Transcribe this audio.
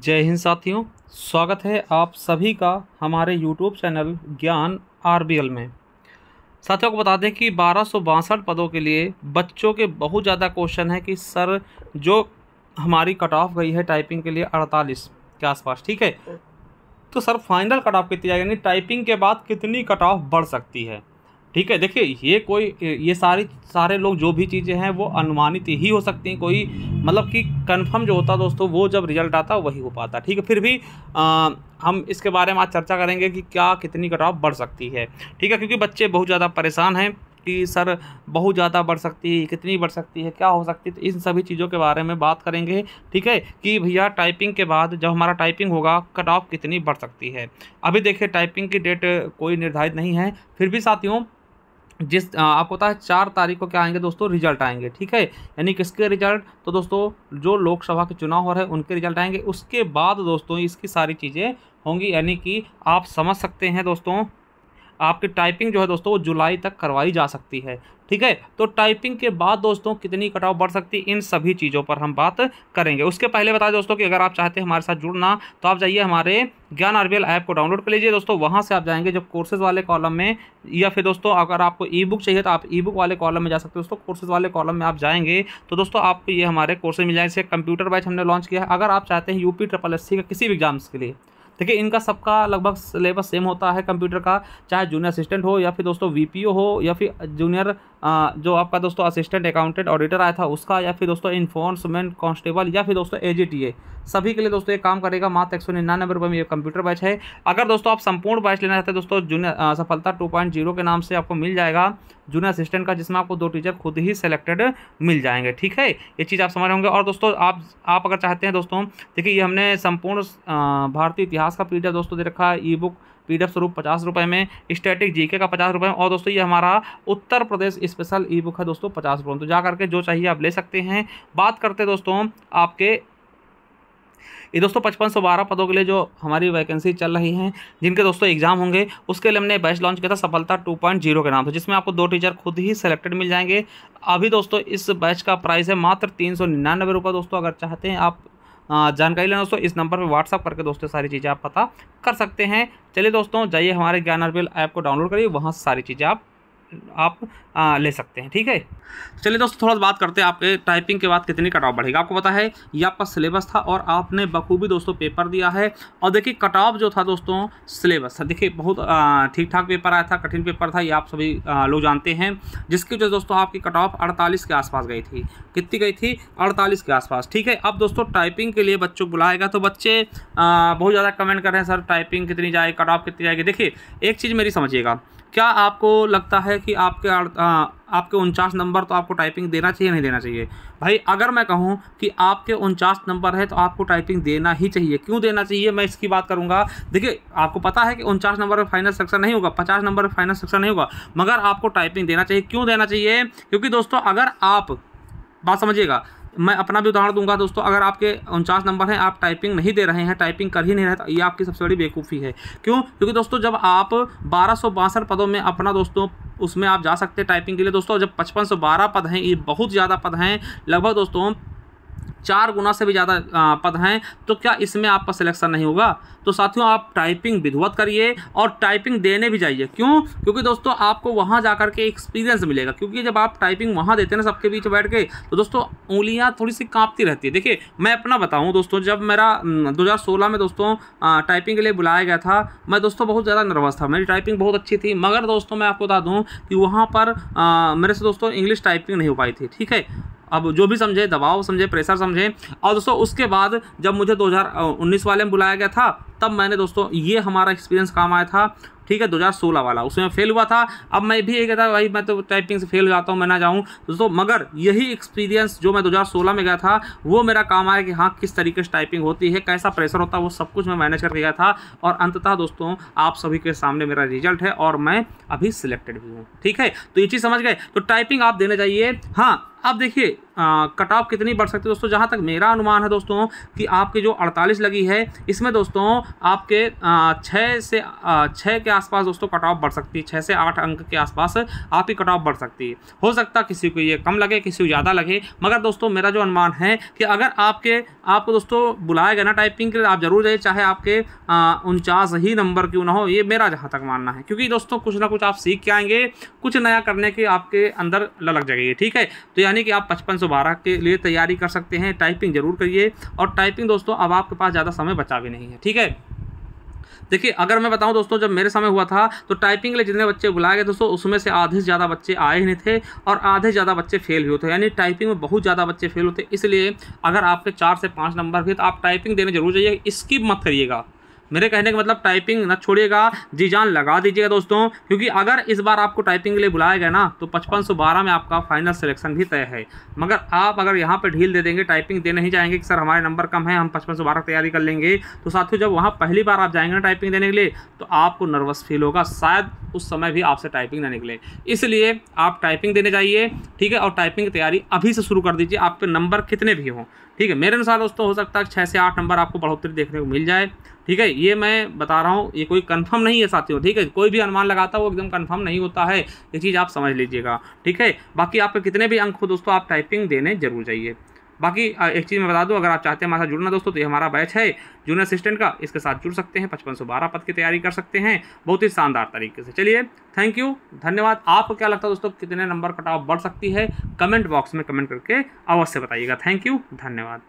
जय हिंद साथियों स्वागत है आप सभी का हमारे यूट्यूब चैनल ज्ञान आर में साथियों को बता दें कि बारह पदों के लिए बच्चों के बहुत ज़्यादा क्वेश्चन है कि सर जो हमारी कट ऑफ गई है टाइपिंग के लिए अड़तालीस के आसपास ठीक है तो सर फाइनल कट ऑफ कितनी यानी टाइपिंग के बाद कितनी कट ऑफ बढ़ सकती है ठीक है देखिए ये कोई ये सारी सारे लोग जो भी चीज़ें हैं वो अनुमानित ही हो सकती हैं कोई मतलब कि कंफर्म जो होता दोस्तों वो जब रिजल्ट आता वही हो पाता ठीक है फिर भी आ, हम इसके बारे में आज चर्चा करेंगे कि क्या कितनी कट ऑफ बढ़ सकती है ठीक है क्योंकि बच्चे बहुत ज़्यादा परेशान हैं कि सर बहुत ज़्यादा बढ़ सकती है कितनी बढ़ सकती है क्या हो सकती है तो इन सभी चीज़ों के बारे में बात करेंगे ठीक है कि भैया टाइपिंग के बाद जब हमारा टाइपिंग होगा कट ऑफ कितनी बढ़ सकती है अभी देखिए टाइपिंग की डेट कोई निर्धारित नहीं है फिर भी साथियों जिस आपको पता है चार तारीख को क्या आएंगे दोस्तों रिजल्ट आएंगे ठीक है यानी किसके रिजल्ट तो दोस्तों जो लोकसभा के चुनाव हो रहे हैं उनके रिजल्ट आएंगे उसके बाद दोस्तों इसकी सारी चीज़ें होंगी यानी कि आप समझ सकते हैं दोस्तों आपकी टाइपिंग जो है दोस्तों वो जुलाई तक करवाई जा सकती है ठीक है तो टाइपिंग के बाद दोस्तों कितनी कटाव बढ़ सकती है इन सभी चीज़ों पर हम बात करेंगे उसके पहले बताएं दोस्तों कि अगर आप चाहते हैं हमारे साथ जुड़ना तो आप जाइए हमारे ज्ञान आर ऐप को डाउनलोड कर लीजिए दोस्तों वहाँ से आप जाएंगे जब कोर्सेज वाले कॉलम में या फिर दोस्तों अगर आपको ई बुक चाहिए तो आप ई बुक वाले कॉलम में जा सकते हैं दोस्तों कोर्सेज वाले कॉलम में आप जाएंगे तो दोस्तों आपको ये हमारे कोर्सेज मिल जाएंगे कंप्यूटर वाइज हमने लॉन्च किया है अगर आप चाहते हैं यूपी ट्रिपल एस का किसी भी एग्जाम्स के लिए देखिए इनका सबका लगभग सिलेबस सेम होता है कंप्यूटर का चाहे जूनियर असिस्टेंट हो या फिर दोस्तों वी हो या फिर जूनियर जो आपका दोस्तों असिस्टेंट अकाउंटेंट ऑडिटर आया था उसका या फिर दोस्तों इन्फोर्समेंट कॉन्स्टेबल या फिर दोस्तों ए सभी के लिए दोस्तों ये काम करेगा मात्र एक सौ निन्यानवे रुपये में ये कंप्यूटर बैच है अगर दोस्तों आप संपूर्ण बैच लेना चाहते हैं दोस्तों जूनियर सफलता टू पॉइंट जीरो के नाम से आपको मिल जाएगा जूनियर असिस्टेंट का जिसमें आपको दो टीचर खुद ही सेलेक्टेड मिल जाएंगे ठीक है ये चीज़ आप समझ होंगे और दोस्तों आप आप अगर चाहते हैं दोस्तों देखिए ये हमने संपूर्ण भारतीय इतिहास का पीडीएफ दोस्तों दे रखा है ई बुक पी डी स्वरूप पचास रुपये में स्टैटिक जीके का पचास रुपये में और दोस्तों ये हमारा उत्तर प्रदेश स्पेशल ई बुक है दोस्तों पचास रुपये में तो जा करके जो चाहिए आप ले सकते हैं बात करते दोस्तों आपके ये दोस्तों पचपन सौ बारह पदों के लिए जो हमारी वैकेंसी चल रही है जिनके दोस्तों एग्जाम होंगे उसके लिए हमने बैच लॉन्च किया था सफलता टू पॉइंट जीरो के नाम से जिसमें आपको दो टीचर खुद ही सेलेक्टेड मिल जाएंगे अभी दोस्तों इस बैच का प्राइस है मात्र तीन सौ निन्यानवे रुपये दोस्तों अगर चाहते हैं आप जानकारी लेना दोस्तों इस नंबर पर व्हाट्सअप करके दोस्तों सारी चीज़ें आप पता कर सकते हैं चलिए दोस्तों जाइए हमारे ज्ञान अरबिल ऐप को डाउनलोड करिए वहाँ सारी चीज़ें आप आप आ, ले सकते हैं ठीक है चलिए दोस्तों थोड़ा बात करते हैं आपके टाइपिंग के बाद कितनी कट ऑफ बढ़ेगा आपको पता है ये आपका सिलेबस था और आपने बखूबी दोस्तों पेपर दिया है और देखिए कट ऑफ जो था दोस्तों सिलेबस था देखिए बहुत ठीक ठाक पेपर आया था कठिन पेपर था ये आप सभी लोग जानते हैं जिसकी वजह दोस्तों आपकी कट ऑफ अड़तालीस के आसपास गई थी कितनी गई थी अड़तालीस के आसपास ठीक है अब दोस्तों टाइपिंग के लिए बच्चों को बुलाएगा तो बच्चे बहुत ज़्यादा कमेंट कर रहे हैं सर टाइपिंग कितनी जाएगी कट ऑफ कितनी जाएगी देखिए एक चीज़ मेरी समझिएगा क्या आपको लगता है कि आपके आ, आपके उनचास नंबर तो आपको टाइपिंग देना चाहिए नहीं देना चाहिए भाई अगर मैं कहूँ कि आपके उनचास नंबर है तो आपको टाइपिंग देना ही चाहिए क्यों देना चाहिए मैं इसकी बात करूँगा देखिए आपको पता है कि उनचास नंबर पर फाइनल सेक्शन नहीं होगा पचास नंबर पर फाइनल सेक्शन नहीं होगा मगर आपको टाइपिंग देना चाहिए क्यों देना चाहिए क्योंकि दोस्तों अगर आप बात समझिएगा मैं अपना भी उदाहरण दूंगा दोस्तों अगर आपके उनचास नंबर हैं आप टाइपिंग नहीं दे रहे हैं टाइपिंग कर ही नहीं रहे तो ये आपकी सबसे बड़ी बेवकूफ़ी है क्यों क्योंकि दोस्तों जब आप बारह पदों में अपना दोस्तों उसमें आप जा सकते हैं टाइपिंग के लिए दोस्तों जब पचपन पद हैं ये बहुत ज़्यादा पद हैं लगभग दोस्तों चार गुना से भी ज़्यादा पद हैं तो क्या इसमें आपका सिलेक्शन नहीं होगा तो साथियों आप टाइपिंग विधिवत करिए और टाइपिंग देने भी जाइए क्यों क्योंकि दोस्तों आपको वहाँ जा के एक्सपीरियंस मिलेगा क्योंकि जब आप टाइपिंग वहाँ देते हैं ना सबके बीच बैठ के तो दोस्तों उंगलियाँ थोड़ी सी कांपती रहती है देखिए मैं अपना बताऊँ दोस्तों जब मेरा सोलह में दोस्तों टाइपिंग के लिए बुलाया गया था मैं दोस्तों बहुत ज़्यादा नर्वस था मेरी टाइपिंग बहुत अच्छी थी मगर दोस्तों मैं आपको बता दूँ कि वहाँ पर मेरे से दोस्तों इंग्लिश टाइपिंग नहीं हो पाई थी ठीक है अब जो भी समझे दबाव समझे प्रेशर समझे और दोस्तों उसके बाद जब मुझे 2019 वाले में बुलाया गया था तब मैंने दोस्तों ये हमारा एक्सपीरियंस काम आया था ठीक है 2016 वाला उसमें फेल हुआ था अब मैं भी ये कहता भाई मैं तो टाइपिंग से फेल हो जाता हूँ मैं ना जाऊँ दोस्तों मगर यही एक्सपीरियंस जो मैं 2016 में गया था वो मेरा काम आया कि हाँ किस तरीके से टाइपिंग होती है कैसा प्रेशर होता है वो सब कुछ मैं मैनेज करके गया था और अंततः दोस्तों आप सभी के सामने मेरा रिजल्ट है और मैं अभी सिलेक्टेड भी हूँ ठीक है तो ये चीज़ समझ गए तो टाइपिंग आप देने जाइए हाँ अब देखिए कट ऑफ कितनी बढ़ सकती है दोस्तों जहाँ तक मेरा अनुमान है दोस्तों कि आपकी जो 48 लगी है इसमें दोस्तों आपके छः से छः के आसपास दोस्तों कट ऑफ बढ़ सकती है छः से आठ अंक के आसपास आपकी कट ऑफ बढ़ सकती है हो सकता है किसी को ये कम लगे किसी को ज़्यादा लगे मगर दोस्तों मेरा जो अनुमान है कि अगर आपके आपको दोस्तों बुलाया गया ना टाइपिंग के लिए आप ज़रूर जाइए चाहे आपके उनचास ही नंबर क्यों ना हो ये मेरा जहाँ तक मानना है क्योंकि दोस्तों कुछ ना कुछ आप सीख के आएंगे कुछ नया करने के आपके अंदर ललक जाएगी ठीक है तो यह यानी कि आप पचपन सौ बारह के लिए तैयारी कर सकते हैं टाइपिंग ज़रूर करिए और टाइपिंग दोस्तों अब आपके पास ज़्यादा समय बचा भी नहीं है ठीक है देखिए अगर मैं बताऊं दोस्तों जब मेरे समय हुआ था तो टाइपिंग के लिए जितने बच्चे बुलाए गए दोस्तों उसमें से आधे से ज़्यादा बच्चे आए ही नहीं थे और आधे ज़्यादा बच्चे फेल हुए थे यानी टाइपिंग में बहुत ज़्यादा बच्चे फेल होते इसलिए अगर आपके चार से पाँच नंबर भी तो आप टाइपिंग देने जरूर जाइए स्किप मत करिएगा मेरे कहने का मतलब टाइपिंग ना छोड़िएगा जी जान लगा दीजिएगा दोस्तों क्योंकि अगर इस बार आपको टाइपिंग के लिए बुलाया गया ना तो पचपन में आपका फाइनल सिलेक्शन भी तय है मगर आप अगर यहाँ पर ढील दे देंगे टाइपिंग दे नहीं जाएंगे कि सर हमारे नंबर कम है हम पचपन तैयारी कर लेंगे तो साथियों जब वहाँ पहली बार आप जाएंगे ना टाइपिंग देने के लिए तो आपको नर्वस फील होगा शायद उस समय भी आपसे टाइपिंग ना निकले इसलिए आप टाइपिंग देने जाइए ठीक है और टाइपिंग की तैयारी अभी से शुरू कर दीजिए आपके नंबर कितने भी हों ठीक है मेरे अनुसार दोस्तों हो सकता है छः से आठ नंबर आपको बढ़ोतरी देखने को मिल जाए ठीक है ये मैं बता रहा हूँ ये कोई कन्फर्म नहीं है साथियों ठीक है कोई भी अनुमान लगाता है वो एकदम कन्फर्म नहीं होता है ये चीज़ आप समझ लीजिएगा ठीक है बाकी आपके कितने भी अंक हो दोस्तों आप टाइपिंग देने जरूर जाइए बाकी एक चीज़ मैं बता दूं अगर आप चाहते हैं हमारे साथ जुड़ना दोस्तों तो ये हमारा बैच है जूनियर असिस्टेंट का इसके साथ जुड़ सकते हैं पचपन सौ बारह पद की तैयारी कर सकते हैं बहुत ही शानदार तरीके से चलिए थैंक यू धन्यवाद आपको क्या लगता है दोस्तों कितने नंबर कटाव बढ़ सकती है कमेंट बॉक्स में कमेंट करके अवश्य बताइएगा थैंक यू धन्यवाद